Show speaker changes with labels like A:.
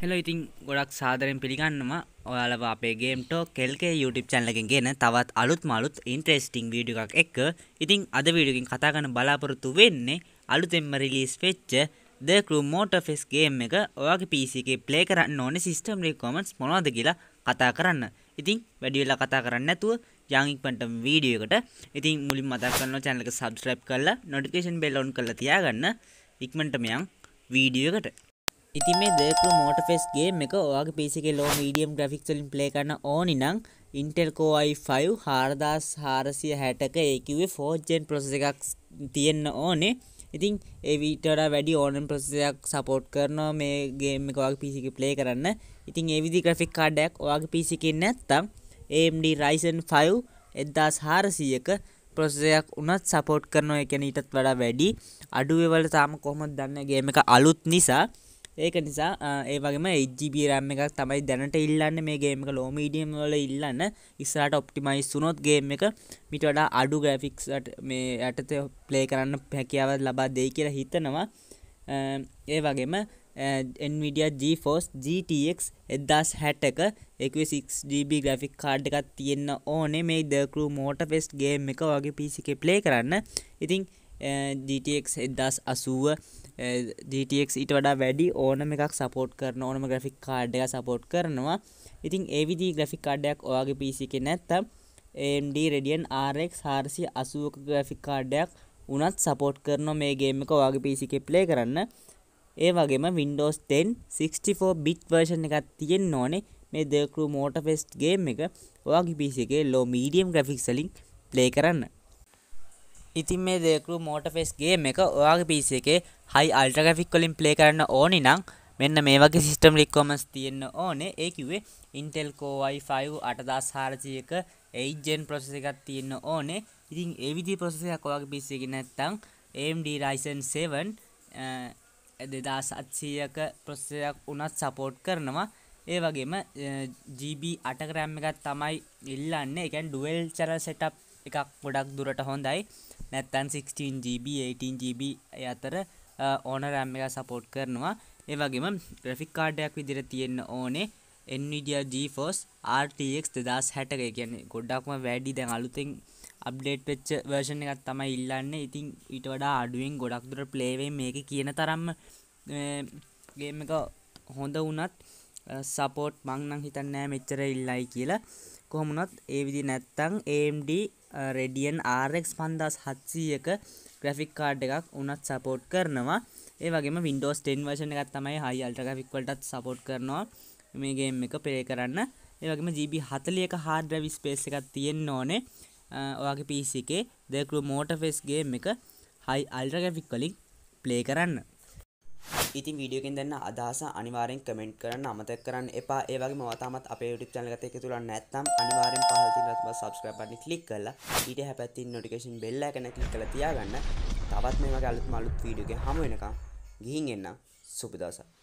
A: Hello ඉතින් ගොඩක් සාදරෙන් පිළිගන්නවා ඔයාලව අපේ ගේම්ට කෙල්කේ YouTube චැනලකින් ගෙන තවත් අලුත් මලුත් ඉන්ට්‍රෙස්ටිං වීඩියෝ එකක් එක්ක ඉතින් අද වීඩියෝකින් කතා කරන්න බලාපොරොත්තු වෙන්නේ අලුතෙන්ම රිලීස් වෙච්ච The Crew Motorfest ගේම් එක ඔයාගේ PC එකේ play කරන්න ඕනේ system requirements මොනවද කියලා කතා කරන්න. ඉතින් වැඩි වෙලා කතා කරන්න නැතුව යන් ඉක්මනට වීඩියෝ එකට ඉතින් මුලින්ම මතක් කරනවා channel එක subscribe කරලා notification bell on කරලා තියාගන්න ඉක්මනටම යන් වීඩියෝ එකට ඉතින් මේ දෙකරු මෝට ෆෙස් ගේම් එක ඔයාගේ PC එකේ ලෝ මීඩියම් ග්‍රැෆික්ස් වලින් ප්ලේ කරන්න ඕනි නම් Intel Core i5 4460ක AQA 4th gen processor එකක් තියෙන්න ඕනේ. ඉතින් ඒ විතර වැඩි ඕනන් ප්‍රසයක් සපෝට් කරනවා මේ ගේම් එක ඔයාගේ PC එකේ ප්ලේ කරන්න. ඉතින් ඒ විදි ග්‍රැෆික් කාඩ් එකක් ඔයාගේ PC එකේ නැත්තම් AMD Ryzen 5 1400ක ප්‍රසයක් උනත් සපෝට් කරනවා ඒ කියන්නේ ඊටත් වඩා වැඩි අඩුවේ වල තාම කොහොමද දන්නේ ගේම් එක අලුත් නිසා ඒක නිසා ඒ වගේම එජ්ජිබ රෑම් එකක් තමයි දැනට ඉල්ලන්න මේ ගේමක ලෝමීඩියම් වල ඉල්ලන්න ඉස්සරට ඔප්ටිමයිස් වුනොත් ගේම් එක මිට වඩා අඩු ග්‍රෆික්ස්ට මේ යටත ප්ලේ කරන්න පැකියාව ලබා දෙයි කියලා හිතනවා ඒ වගේම එන්විඩිය ජෆෝස් GTX එදදාස් හැටක එකසිB ග්‍රෆික් කාඩ් එකත් තියෙන්න්න ඕනේ මේ දකරු මෝට ෆෙස්් ගේම් එක වගේ පිසික ප්ලේ කරන්න ඉතිං GTX එදදාස් අසුව GTX ඊට වඩා වැඩි ඕනම එකක් සපෝට් කරන ඕනම ග්‍රෆික් කාඩ් එක සපෝට් කරනවා ඉතින් ඒ විදි ග්‍රෆික් කාඩ්ඩයක් ඔයාගේ පිසි එක නැත්තම් AMD රෙඩියන් RX හාරසි අසුවක ග්‍රෆික් කාඩ්ඩයක් උනත් සපෝට් කරන මේ ගේම එක ඔයාගේ පිසි එක ප්ලේ කරන්න ඒ වගේම Windows 10 64 බිට් වර්ෂන් එකක් තියෙන්න ඕනේ මේ දෙකරු මෝට ෆෙස්ට් ගේම් එක ඔයාගේ පිසි එකේ ලෝ මීඩියම් ග්‍රෆික්ස් වලින් ප්ලේ කරන්න ඉතින් මේ දෙකරු මෝටෆෙස් ගේම් එක ඔයාගේ පිස එකේ හයි අල්ටග්‍රෆික් වලින් ප්ලේ කරන්න ඕනි නම් මෙන්න මේ වගේ සිස්ටම් රික්කොමන්ස් තියෙන්න ඕනේ ඒ කිව්වේ Intel Core i5 8400ක 8gen processor එකක් තියෙන්න ඕනේ ඉතින් ඒ විදිහේ processor එකක් ඔයාගේ PC එකේ නැත්නම් AMD Ryzen 7 2700ක processor එකක් උනත් support කරනවා ඒ වගේම GB 8 RAM එකක් තමයි ඉල්ලන්නේ ඒ කියන්නේ dual channel setup එකක් ගොඩක් දුරට හොඳයි නැත්තන් 16GB 18GB අතර ඕන රෑම් එක සපෝට් කරනවා ඒ වගේම ග්‍රෆික් කාඩයක් විදිර තියෙන්න ඕනේ එන්විඩිය ජීෆෝස් RTX දෙදස් හැටක කියන්නේ ගොඩ්ඩක්ම වැඩි දැන් අලුතෙන් අප්ඩේට් වෙච්ච වර්ෂණ එකත් තමයි ඉල්ලන්න ඉතින් ඊට වඩා අඩුවෙන් ගොඩක් දුර ප්ලේවේ මේක කියන තරම්ම ගේම් එක හොඳ වුණත් සපෝට් මං නම් හිතන්නේ නැහැ මෙච්චර ඉල්ලයි කියලා කොහොමුණොත් ඒ විදි නැත්තං AMD රෙඩියන් RX 5700ක ග්‍රැෆික් කාඩ් එකක් උනත් සපෝට් කරනවා ඒ වගේම Windows 10 version එකක් තමයි high ultra graphic වලටත් සපෝට් කරනවා මේ ගේම් එක ප්ලේ කරන්න ඒ වගේම GB 40ක hard drive space එකක් තියෙන්න ඕනේ ඔයාගේ PC එකේ The Crew Motorface ගේම් එක high ultra graphic වලින් ප්ලේ කරන්න ඉතින් වීඩියෝකෙන් දෙන්න අදහස අනිවාරෙන් කමෙන්ට් කරන්න අමතක් කරන්න එපා ඒවගේ මවතාමත් අපේ YouTube channel එකට එකතු වෙලා නැත්නම් අනිවාරෙන් පහල තියෙන රත්ම subscribe button ක්ලික් කරලා ඊට හැපැත්තින් notification bell එක නැ ක්ලික් කරලා තියාගන්න තවත් මේ වගේ අලුත් අලුත් වීඩියෝ එක හමු වෙනකම් ගිහින් එන්න සුබ දවසක්